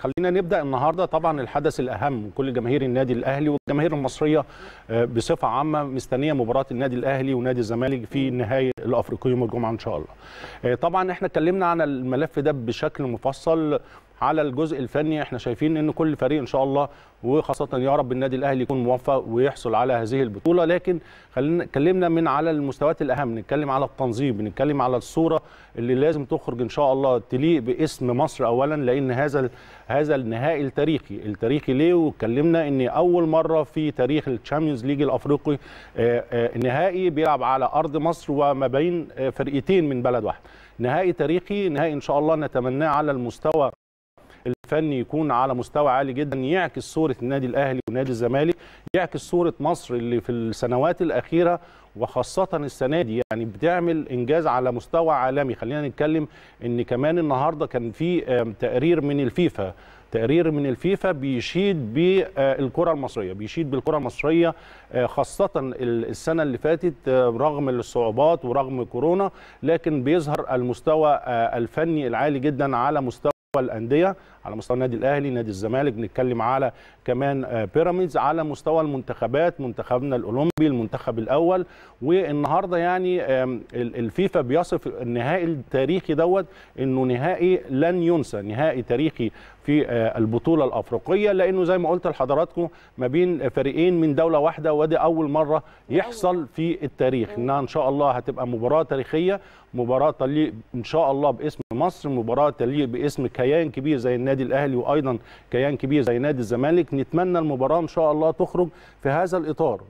خلينا نبدا النهارده طبعا الحدث الاهم كل جماهير النادي الاهلي والجماهير المصريه آه، بصفه عامه مستنيه مباراه النادي الاهلي ونادي الزمالك في نهائي الافريقي يوم الجمعه ان شاء الله. آه، طبعا احنا اتكلمنا عن الملف ده بشكل مفصل على الجزء الفني احنا شايفين ان كل فريق ان شاء الله وخاصه يا رب النادي الاهلي يكون موفق ويحصل على هذه البطوله لكن خلينا اتكلمنا من على المستويات الاهم نتكلم على التنظيم نتكلم على الصوره اللي لازم تخرج ان شاء الله تليق باسم مصر اولا لان هذا هذا النهائي التاريخي التاريخي ليه واتكلمنا ان اول مره في تاريخ الشامبيونز ليج الافريقي النهائي آه، آه، بيلعب على ارض مصر وما بين آه، فرقتين من بلد واحد نهائي تاريخي نهائي ان شاء الله نتمناه على المستوى الفني يكون على مستوى عالي جدا يعكس صوره النادي الاهلي ونادي الزمالك يعكس صوره مصر اللي في السنوات الاخيره وخاصه السنه دي يعني بتعمل انجاز على مستوى عالمي خلينا نتكلم ان كمان النهارده كان في تقرير من الفيفا تقرير من الفيفا بيشيد بالكرة المصرية بيشيد بالكرة المصرية آه، خاصة السنة اللي فاتت آه، رغم الصعوبات ورغم كورونا لكن بيظهر المستوى آه، الفني العالي جدا على مستوى الانديه على مستوى النادي الاهلي نادي الزمالك بنتكلم على كمان آه، بيراميدز على مستوى المنتخبات منتخبنا الاولمبي المنتخب الاول والنهارده يعني الفيفا بيصف النهائي التاريخي دوت انه نهائي لن ينسى نهائي تاريخي في آه، البطوله الافريقيه لانه زي ما قلت لحضراتكم ما بين فريقين من دوله واحده ودي اول مره يحصل في التاريخ انها ان شاء الله هتبقى مباراه تاريخيه مباراه تليق ان شاء الله باسم مصر مباراه تليق باسم كيان كبير زي النادي الاهلي وايضا كيان كبير زي نادي الزمالك نتمنى المباراه ان شاء الله تخرج في هذا الاطار